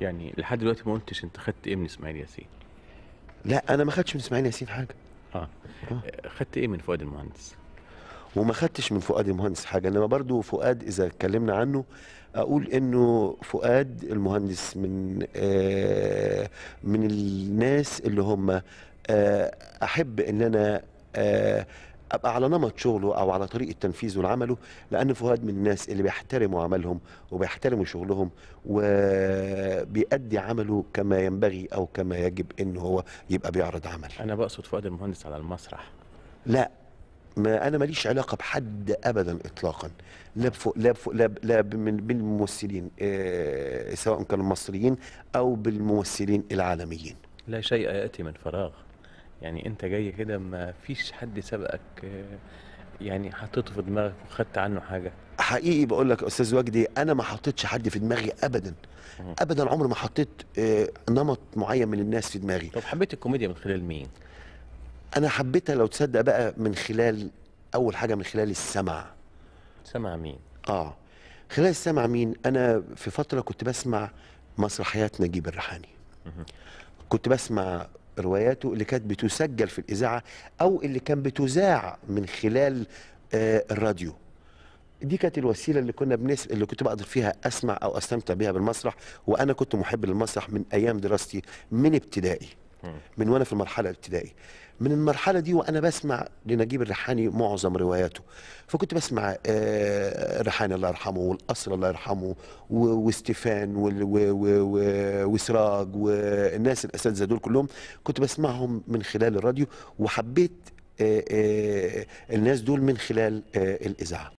يعني لحد دلوقتي ما قلتش انت خدت ايه من اسماعيل ياسين لا انا ما خدتش من اسماعيل ياسين حاجه اه, آه. خدت ايه من فؤاد المهندس وما خدتش من فؤاد المهندس حاجه انما برضو فؤاد اذا اتكلمنا عنه اقول انه فؤاد المهندس من آه من الناس اللي هم آه احب ان انا آه ابقى على نمط شغله او على طريقه تنفيذه لعمله لان فؤاد من الناس اللي بيحترموا عملهم وبيحترموا شغلهم و بيأدي عمله كما ينبغي أو كما يجب إن هو يبقى بيعرض عمل أنا بقصد فؤاد المهندس على المسرح لا ما انا ماليش علاقه بحد ابدا اطلاقا لا بفوق لا بفوق لا, لا بالممثلين آه... سواء كانوا مصريين او بالممثلين العالميين لا شيء ياتي من فراغ يعني انت جاي كده ما فيش حد سبقك آه، يعني حطيته في دماغك وخدت عنه حاجه حقيقي بقول لك استاذ وجدي انا ما حطيتش حد في دماغي ابدا ابدا عمر ما حطيت آه، نمط معين من الناس في دماغي طب حبيت الكوميديا من خلال مين انا حبيتها لو تصدق بقى من خلال اول حاجه من خلال السمع سمع مين اه خلال السمع مين انا في فتره كنت بسمع مسرحيات نجيب الريحاني كنت بسمع رواياته اللي كانت بتسجل في الإذاعة أو اللي كان بتذاع من خلال آه، الراديو دي كانت الوسيله اللي كنا بنس... اللي كنت بقدر فيها اسمع او استمتع بيها بالمسرح وانا كنت محب للمسرح من ايام دراستي من ابتدائي من وانا في المرحله الابتدائي من المرحله دي وانا بسمع لنجيب الريحاني معظم رواياته فكنت بسمع الريحاني آه، الله يرحمه والقصر الله يرحمه واستيفان وسراج والناس الاساتذه دول كلهم كنت بسمعهم من خلال الراديو وحبيت آه، آه، الناس دول من خلال الاذاعه